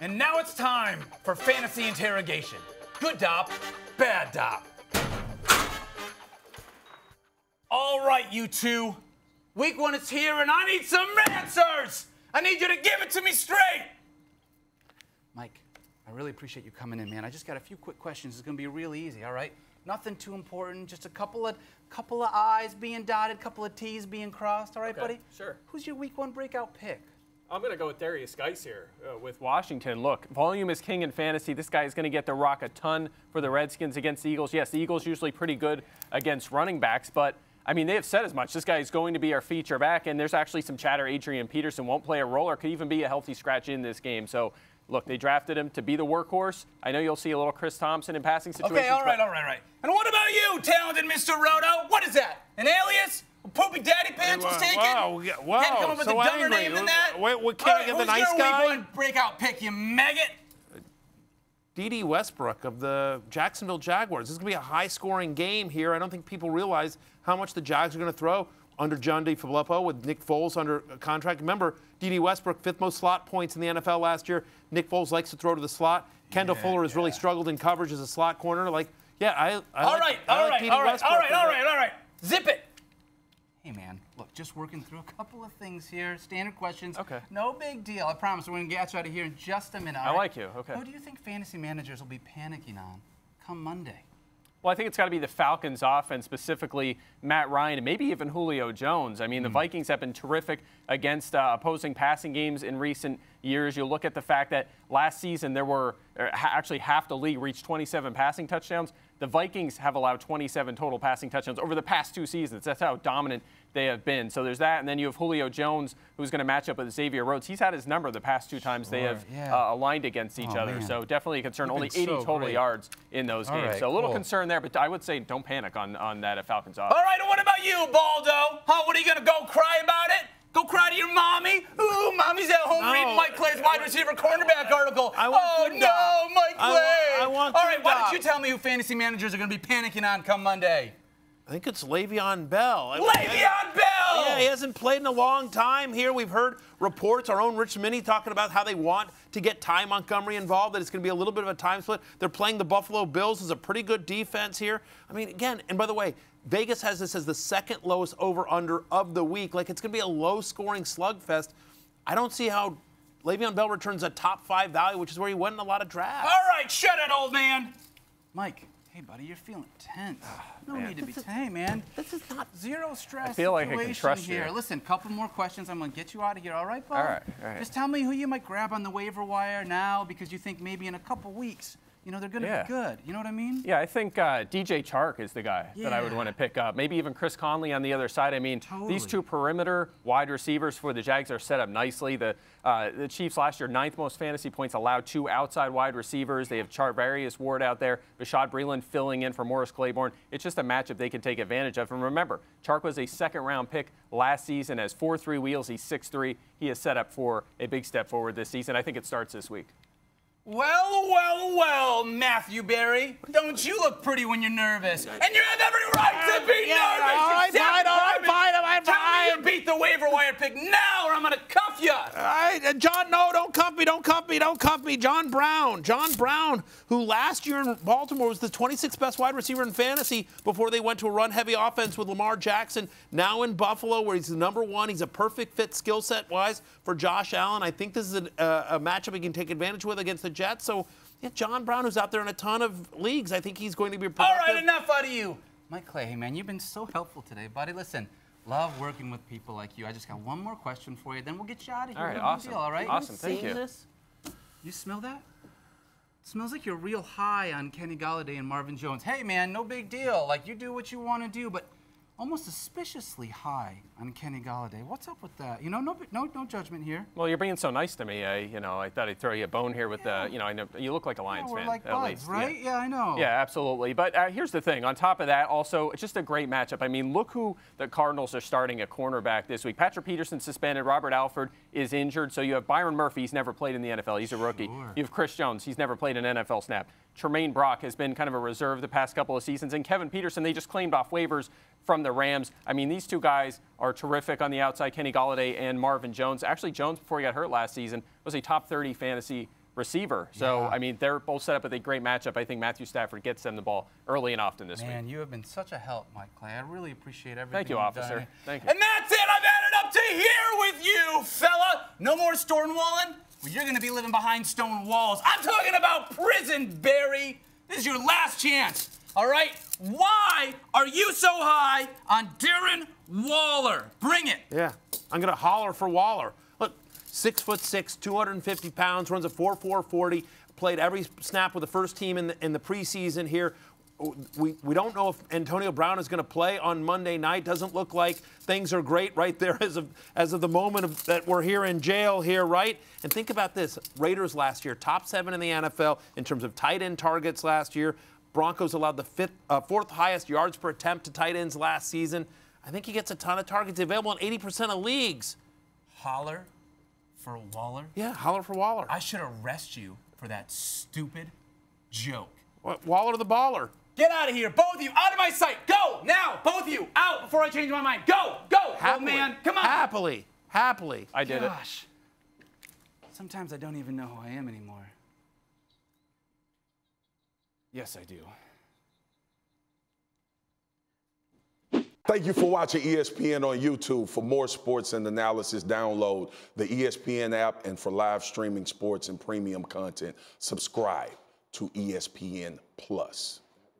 And now it's time for fantasy interrogation. Good dop, bad dop. All right, you two. Week one is here, and I need some answers. I need you to give it to me straight. Mike, I really appreciate you coming in, man. I just got a few quick questions. It's gonna be really easy, all right? Nothing too important. Just a couple of couple of I's being dotted, couple of T's being crossed. All right, okay, buddy. Sure. Who's your week one breakout pick? I'm going to go with Darius Geis here uh, with Washington. Look, volume is king in fantasy. This guy is going to get the rock a ton for the Redskins against the Eagles. Yes, the Eagles usually pretty good against running backs, but I mean, they have said as much. This guy is going to be our feature back, and there's actually some chatter. Adrian Peterson won't play a role or could even be a healthy scratch in this game. So, look, they drafted him to be the workhorse. I know you'll see a little Chris Thompson in passing situations. Okay, all right, all right, all right. And what about you, talented Mr. Roto? What is that? An alias? Poopy Daddy Pants was taken. Wow, yeah, wow. Had to come up with so a dumber angry. name than that. Wait, wait, can All right, I get the nice guy? Who's your breakout pick, you maggot? D.D. Westbrook of the Jacksonville Jaguars. This is going to be a high-scoring game here. I don't think people realize how much the Jags are going to throw under John D. Filippo with Nick Foles under contract. Remember, D.D. Westbrook, fifth most slot points in the NFL last year. Nick Foles likes to throw to the slot. Kendall yeah, Fuller has yeah. really struggled in coverage as a slot corner. Like, yeah, I, I all like, right, I all like right, all right, all right, all right, all right. Zip it just working through a couple of things here, standard questions. Okay. No big deal. I promise. We're going to get you out of here in just a minute. I right? like you. Okay. Who do you think fantasy managers will be panicking on come Monday? Well, I think it's got to be the Falcons offense, specifically Matt Ryan and maybe even Julio Jones. I mean, mm -hmm. the Vikings have been terrific against uh, opposing passing games in recent years. you look at the fact that last season there were er, actually half the league reached 27 passing touchdowns. The Vikings have allowed 27 total passing touchdowns over the past two seasons. That's how dominant they have been. So there's that. And then you have Julio Jones, who's going to match up with Xavier Rhodes. He's had his number the past two times sure, they have yeah. uh, aligned against each oh, other. Man. So definitely a concern. Only 80 so total great. yards in those All games. Right, so a little cool. concern there, but I would say don't panic on, on that Falcons offense. All right, what about you, Baldo? Huh, what are you going to go cry about it? Go cry to your mommy. Ooh, mommy's at home no. reading Mike Claire's wide receiver cornerback article. I want oh, no, Mike Clay! I want, I want All right, why don't you tell me who fantasy managers are going to be panicking on come Monday? I think it's Le'Veon Bell. Le'Veon Bell! Yeah, he hasn't played in a long time here. We've heard reports, our own Rich Mini talking about how they want to get Ty Montgomery involved, that it's going to be a little bit of a time split. They're playing the Buffalo Bills is a pretty good defense here. I mean, again, and by the way, Vegas has this as the second lowest over under of the week. Like it's going to be a low scoring slugfest. I don't see how Le'Veon Bell returns a top five value, which is where he went in a lot of drafts. All right, shut it, old man. Mike. Hey, buddy, you're feeling tense. Ah, no man. need to this be. tense, hey, man. This is not zero stress. I feel like I can trust here. you. Listen, couple more questions. I'm gonna get you out of here. All right, bud? All right, all right. Just tell me who you might grab on the waiver wire now, because you think maybe in a couple weeks you know, they're going to yeah. be good. You know what I mean? Yeah, I think uh, DJ Chark is the guy yeah. that I would want to pick up. Maybe even Chris Conley on the other side. I mean, totally. these two perimeter wide receivers for the Jags are set up nicely. The uh, the Chiefs last year, ninth most fantasy points allowed two outside wide receivers. They have Charvarius Ward out there, Bashad Breland filling in for Morris Claiborne. It's just a matchup they can take advantage of. And remember, Chark was a second round pick last season, has 4 3 wheels, he's 6 3. He is set up for a big step forward this season. I think it starts this week. Well, well, well, Matthew Barry, don't you look pretty when you're nervous? And you have every right to be yeah, nervous! All right, fine, all right, fine, all right, fine. Tell me you beat the waiver wire pick now, or I'm gonna cut Right, John, no, don't cuff me, don't cuff me, don't cuff me. John Brown, John Brown, who last year in Baltimore was the 26th best wide receiver in fantasy before they went to a run heavy offense with Lamar Jackson. Now in Buffalo, where he's the number one, he's a perfect fit skill set wise for Josh Allen. I think this is a, uh, a, matchup he can take advantage with against the Jets. So, yeah, John Brown, who's out there in a ton of leagues, I think he's going to be productive. All right, enough out of you. Mike Clay, hey man, you've been so helpful today, buddy. Listen. Love working with people like you. I just got one more question for you, then we'll get you out of here. All right, awesome. Deal, all right? Awesome, thank you. This? You smell that? It smells like you're real high on Kenny Galladay and Marvin Jones. Hey, man, no big deal. Like, you do what you want to do, but almost suspiciously high on Kenny Galladay. What's up with that? You know, no, no, no judgment here. Well, you're being so nice to me. I, eh? you know, I thought I'd throw you a bone here with uh, yeah. the, you know, I know you look like a Lions yeah, we're fan. like buds, least. right? Yeah. yeah. I know. Yeah, absolutely. But uh, here's the thing. On top of that, also just a great matchup. I mean, look who the Cardinals are starting at cornerback this week. Patrick Peterson suspended. Robert Alford is injured. So you have Byron Murphy. He's never played in the NFL. He's a rookie. Sure. You have Chris Jones. He's never played an NFL snap. Tremaine Brock has been kind of a reserve the past couple of seasons, and Kevin Peterson, they just claimed off waivers from the Rams. I mean, these two guys are terrific on the outside, Kenny Galladay and Marvin Jones. Actually, Jones, before he got hurt last season, was a top 30 fantasy receiver. So, yeah. I mean, they're both set up with a great matchup. I think Matthew Stafford gets them the ball early and often this Man, week. Man, you have been such a help, Mike Clay. I really appreciate everything. Thank you, officer. Done. Thank you. And that's it. I've added up to here with you, fella. No more Stornwalling. Well, you're gonna be living behind stone walls. I'm talking about prison, Barry. This is your last chance, all right? Why are you so high on Darren Waller? Bring it. Yeah, I'm gonna holler for Waller. Look, six foot six, 250 pounds, runs a 4-4-40, played every snap with the first team in the, in the preseason here, we, we don't know if Antonio Brown is going to play on Monday night. Doesn't look like things are great right there as of, as of the moment of, that we're here in jail here, right? And think about this Raiders last year, top seven in the NFL in terms of tight end targets last year. Broncos allowed the fifth, uh, fourth highest yards per attempt to tight ends last season. I think he gets a ton of targets available in 80% of leagues. Holler for Waller? Yeah, holler for Waller. I should arrest you for that stupid joke. What, Waller the baller. Get out of here, both of you, out of my sight. Go now, both of you, out before I change my mind. Go, go, happily, old man. Come on. Happily, happily. I did Gosh. it. Sometimes I don't even know who I am anymore. Yes, I do. Thank you for watching ESPN on YouTube. For more sports and analysis, download the ESPN app and for live streaming sports and premium content, subscribe to ESPN Plus.